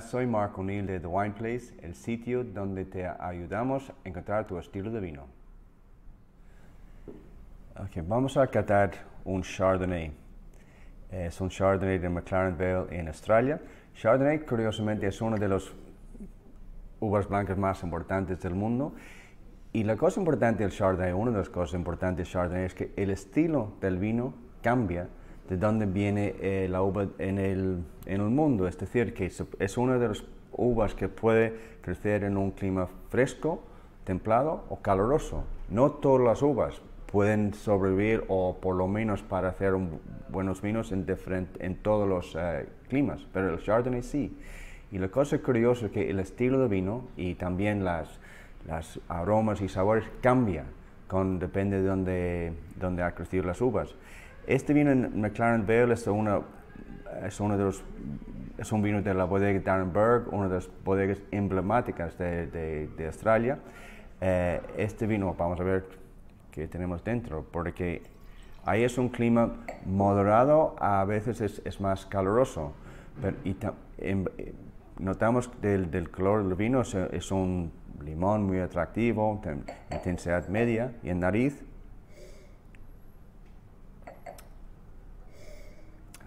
soy Marco O'Neill de The Wine Place, el sitio donde te ayudamos a encontrar tu estilo de vino. Okay, vamos a catar un Chardonnay. Es un Chardonnay de McLaren Vale en Australia. Chardonnay, curiosamente, es uno de los uvas blancas más importantes del mundo. Y la cosa importante del Chardonnay, una de las cosas importantes del Chardonnay es que el estilo del vino cambia de dónde viene eh, la uva en el, en mundo. Es decir, que es una de las uvas que puede crecer en un clima fresco, templado o caluroso. No todas las uvas pueden sobrevivir o por lo menos para hacer buenos vinos en, en todos los eh, climas, pero el Chardonnay sí. Y la cosa curiosa es que el estilo de vino y también las, las aromas y sabores cambia con, depende de dónde, dónde ha crecido las uvas. Este vino en McLaren Vale es, uno, es uno de los es un vino de la bodega Darrenberg, una de las bodegas emblemáticas de, Australia. Eh, este vino, vamos a ver qué tenemos dentro, porque ahí es un clima moderado, a veces es, más caluroso, pero y em, notamos del, del color del vino, es, un limón muy atractivo, intensidad media y en nariz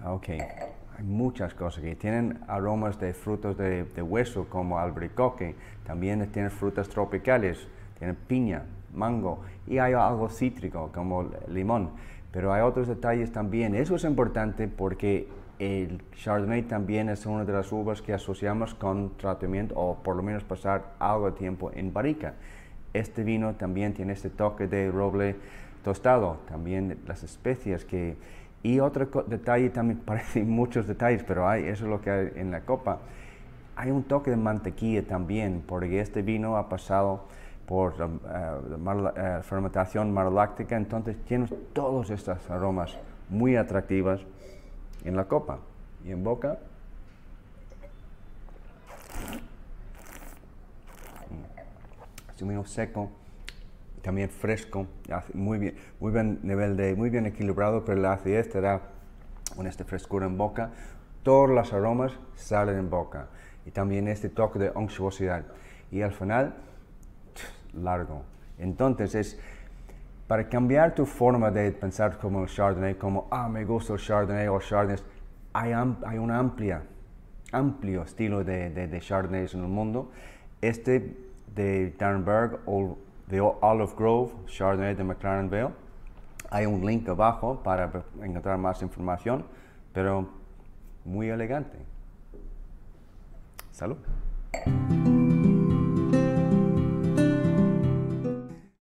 Ah, ok, hay muchas cosas que tienen aromas de frutos de, hueso como albricoque, también tienen frutas tropicales, tienen piña, mango y hay algo cítrico como limón. Pero hay otros detalles también. Eso es importante porque el Chardonnay también es una de las uvas que asociamos con tratamiento o por lo menos pasar algo de tiempo en barrica. Este vino también tiene este toque de roble tostado, también las especias que y otro detalle también, parecen muchos detalles, pero hay, eso es lo que hay en la copa. Hay un toque de mantequilla también, porque este vino ha pasado por la um, eh, eh, fermentación maloláctica, entonces tiene todos estos aromas muy atractivos en la copa y en boca. Es un vino seco, también fresco, muy bien, muy bien nivel de, muy bien equilibrado, pero la acidez te da una esta frescura en boca. Todos los aromas salen en boca y también este toque de unctuosidad. Y al final, largo. Entonces es para cambiar tu forma de pensar como el Chardonnay, como, ah, me gusta el Chardonnay o Chardonnay, hay, hay un amplia, amplio estilo de, de, Chardonnays en el mundo. Este de darnberg o de Olive Grove, Chardonnay de McLaren Vale. Hay un link abajo para encontrar más información, pero muy elegante. Salud.